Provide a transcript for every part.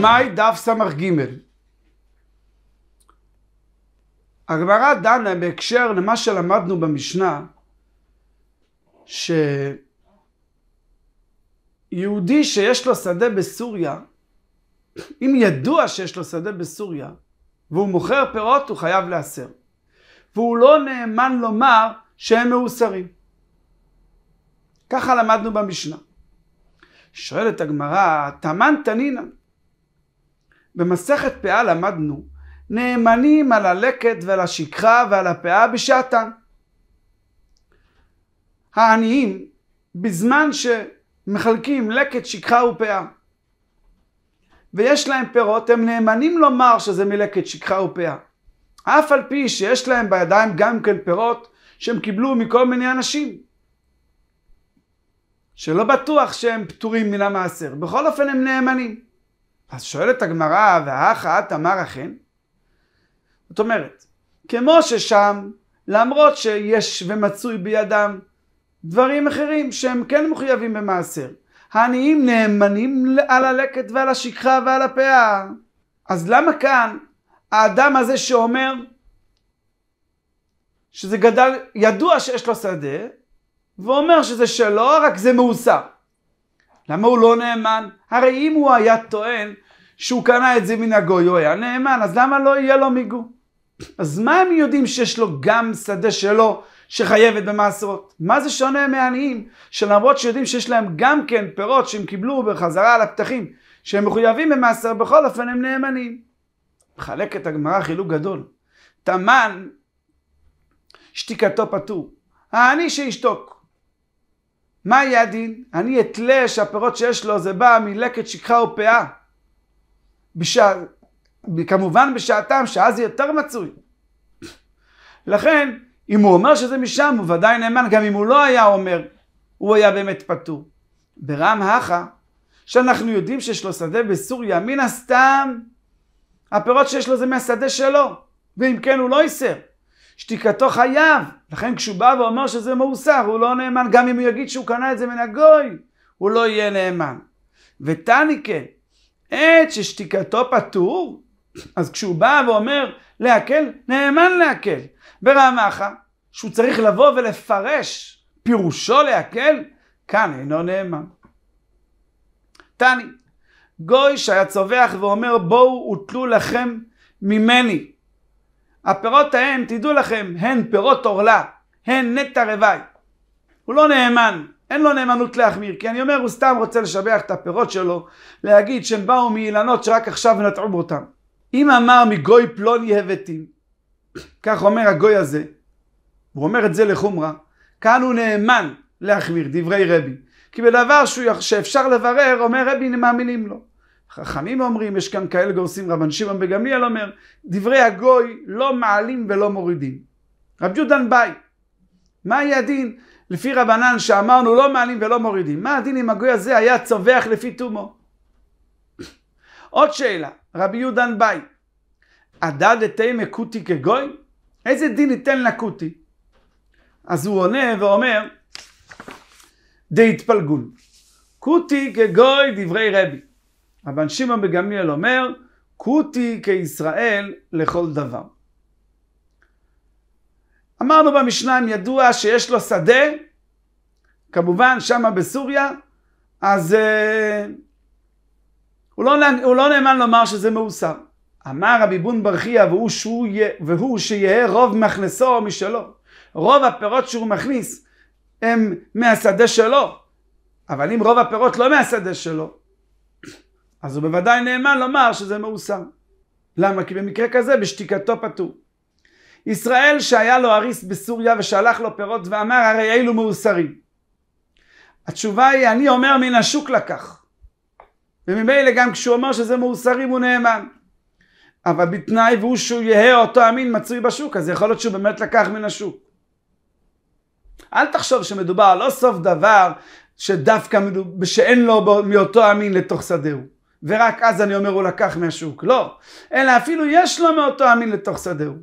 מאי דף ס"ג. הגמרא דנה בהקשר למה שלמדנו במשנה, שיהודי שיש לו שדה בסוריה, אם ידוע שיש לו שדה בסוריה, והוא מוכר פירות, הוא חייב להסר. והוא לא נאמן לומר שהם מאוסרים. ככה למדנו במשנה. שואלת הגמרא, תמן תנינן, במסכת פאה למדנו נאמנים על הלקט ועל השכחה ועל הפאה בשעתן. העניים בזמן שמחלקים לקט, שכחה ופאה ויש להם פירות, הם נאמנים לומר שזה מלקט שכחה ופאה. אף על פי שיש להם בידיים גם כן פירות שהם קיבלו מכל מיני אנשים. שלא בטוח שהם פטורים מן המעשר. בכל אופן הם נאמנים. אז שואלת הגמרא, והאחא את אמר אכן? זאת אומרת, כמו ששם, למרות שיש ומצוי בידם דברים אחרים שהם כן מחויבים במעשר, העניים נאמנים על הלקט ועל השכחה ועל הפאה. אז למה כאן האדם הזה שאומר שזה גדל, ידוע שיש לו שדה, ואומר שזה שלו, רק זה מאוסר. למה הוא לא נאמן? הרי אם הוא היה טוען שהוא קנה את זה מן הגוי, הוא היה נאמן, אז למה לא יהיה לו מיגו? אז מה הם יודעים שיש לו גם שדה שלו שחייבת במעשרות? מה זה שונה מעניים, שלמרות שיודעים שיש להם גם כן פירות שהם קיבלו בחזרה על הפתחים, שהם מחויבים במעשר, בכל אופן הם נאמנים. מחלק את הגמרא חילוק גדול. תמן, שתיקתו פטור. העני שישתוק. מה יהיה הדין? אני אתלה שהפירות שיש לו זה בא מלקט שכחה ופאה. בשע... כמובן בשעתם, שאז יותר מצוי. לכן, אם הוא אומר שזה משם, הוא ודאי נאמן, גם אם הוא לא היה אומר, הוא היה באמת פטור. ברם הכה, שאנחנו יודעים שיש לו שדה בסוריה, מן הסתם, הפירות שיש לו זה מהשדה שלו, ואם כן הוא לא איסר. שתיקתו חייב. לכן כשהוא בא ואומר שזה מאוסר, הוא לא נאמן, גם אם הוא יגיד שהוא קנה את זה מן הגוי, הוא לא יהיה נאמן. ותניקה, כן, עת ששתיקתו פטור, אז כשהוא בא ואומר להקל, נאמן להקל. ברמחה, שהוא צריך לבוא ולפרש פירושו להקל, כאן אינו נאמן. תני, גוי שהיה צווח ואומר בואו ותלו לכם ממני הפירות ההם, תדעו לכם, הן פירות עורלה, הן נטע רווי. הוא לא נאמן, אין לו נאמנות להחמיר, כי אני אומר, הוא סתם רוצה לשבח את הפירות שלו, להגיד שהם באו מאילנות שרק עכשיו נטעו אותם. אם אמר מגוי פלוני הבאתי, כך אומר הגוי הזה, הוא אומר את זה לחומרה, כאן הוא נאמן להחמיר, דברי רבי. כי בדבר שהוא, שאפשר לברר, אומר רבי, מאמינים לו. חכמים אומרים, יש כאן כאלה גורסים, רבן שמעון בגמליאל אומר, דברי הגוי לא מעלים ולא מורידים. רב יהודן ביי, מה יהיה הדין? לפי רבנן שאמרנו לא מעלים ולא מורידים, מה הדין אם הגוי הזה היה צווח לפי תומו? עוד שאלה, רבי יהודן ביי, עדד אתיימה כותי כגוי? איזה דין ניתן לכותי? אז הוא עונה ואומר, התפלגון. כותי כגוי דברי רבי. רבן שמעון בגמליאל אומר, כותי כישראל לכל דבר. אמרנו במשנה, אם ידוע שיש לו שדה, כמובן שמה בסוריה, אז אה, הוא, לא, הוא לא נאמן לומר שזה מאוסר. אמר רבי בון ברכיה, והוא, שהוא, והוא שיהא רוב מכנסו משלו. רוב הפירות שהוא מכניס הם מהשדה שלו, אבל אם רוב הפירות לא מהשדה שלו, אז הוא בוודאי נאמן לומר שזה מאוסר. למה? כי במקרה כזה בשתיקתו פטור. ישראל שהיה לו אריס בסוריה ושלח לו פירות ואמר הרי אלו מאוסרים. התשובה היא אני אומר מן השוק לקח. וממילא גם כשהוא אומר שזה מאוסרים הוא נאמן. אבל בתנאי והוא שהוא יהא אותו המין מצוי בשוק אז יכול להיות שהוא באמת לקח מן השוק. אל תחשוב שמדובר לא סוף דבר שדווקא שאין לו מאותו המין לתוך שדהו. ורק אז אני אומר הוא לקח מהשוק. לא, אלא אפילו יש לו מאותו המין לתוך שדהו.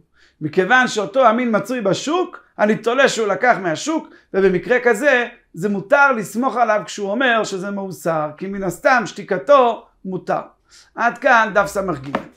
מכיוון שאותו המין מצוי בשוק, אני תולה שהוא לקח מהשוק, ובמקרה כזה זה מותר לסמוך עליו כשהוא אומר שזה מאוסר, כי מן הסתם שתיקתו מותר. עד כאן דף ס"ג.